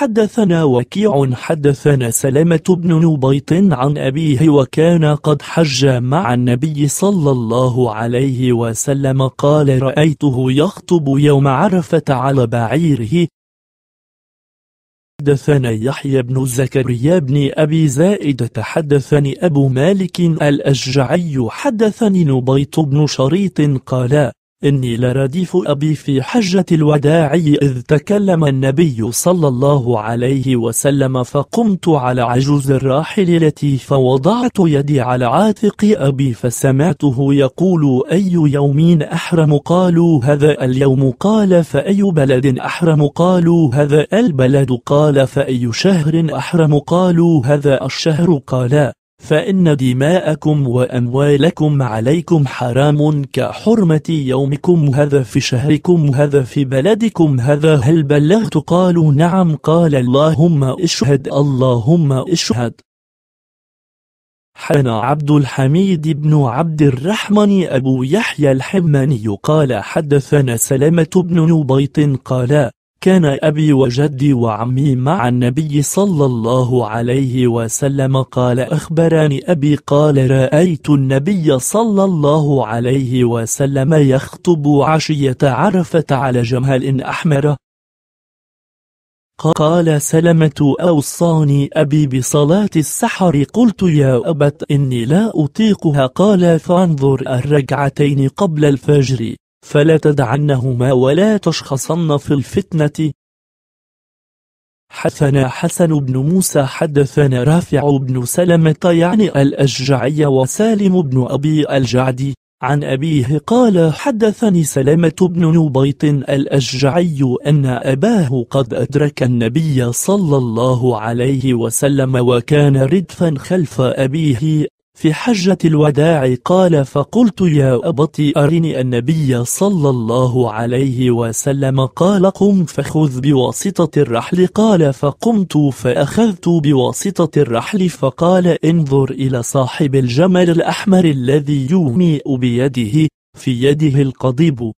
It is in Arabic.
حدثنا وكيع حدثنا سلامة بن نبيط عن أبيه وكان قد حج مع النبي صلى الله عليه وسلم قال رأيته يخطب يوم عرفة على بعيره حدثنا يحيى بن زكريا بن أبي زائد حدثني أبو مالك الأشجعي حدثني نبيط بن شريط قال إني لرديف أبي في حجة الوداع إذ تكلم النبي صلى الله عليه وسلم فقمت على عجوز الراحل التي فوضعت يدي على عاتق أبي فسمعته يقول أي يومين أحرم قالوا هذا اليوم قال فأي بلد أحرم قالوا هذا البلد قال فأي شهر أحرم قالوا هذا الشهر قال فإن دماءكم وأموالكم عليكم حرام كحرمة يومكم هذا في شهركم هذا في بلدكم هذا هل بلغت قالوا نعم قال اللهم اشهد اللهم اشهد حان عبد الحميد بن عبد الرحمن أبو يحيى الحماني قال حدثنا سلامة بن نبيط قال كان أبي وجدي وعمي مع النبي صلى الله عليه وسلم قال أخبرني أبي قال رأيت النبي صلى الله عليه وسلم يخطب عشية عرفة على جمال أحمر قال سلمة أوصاني أبي بصلاة السحر قلت يا أبت إني لا أطيقها قال فانظر الركعتين قبل الفجر فلا تدعنهما ولا تشخصن في الفتنة حدثنا حسن بن موسى حدثنا رافع بن سلمة يعني الأشجعي وسالم بن أبي الجعدي عن أبيه قال حدثني سلمة بن نبيط الأشجعي أن أباه قد أدرك النبي صلى الله عليه وسلم وكان ردفا خلف أبيه في حجة الوداع قال فقلت يا أبتي أرني النبي صلى الله عليه وسلم قال قم فخذ بواسطة الرحل قال فقمت فأخذت بواسطة الرحل فقال انظر إلى صاحب الجمل الأحمر الذي يومئ بيده في يده القضيب